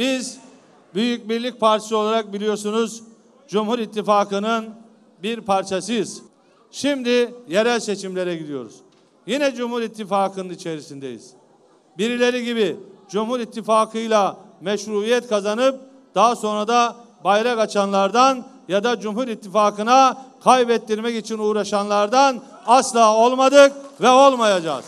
Biz Büyük Birlik Partisi olarak biliyorsunuz Cumhur İttifakı'nın bir parçasıyız. Şimdi yerel seçimlere gidiyoruz. Yine Cumhur İttifakı'nın içerisindeyiz. Birileri gibi Cumhur İttifakı'yla meşruiyet kazanıp daha sonra da bayrak açanlardan ya da Cumhur İttifakı'na kaybettirmek için uğraşanlardan asla olmadık ve olmayacağız.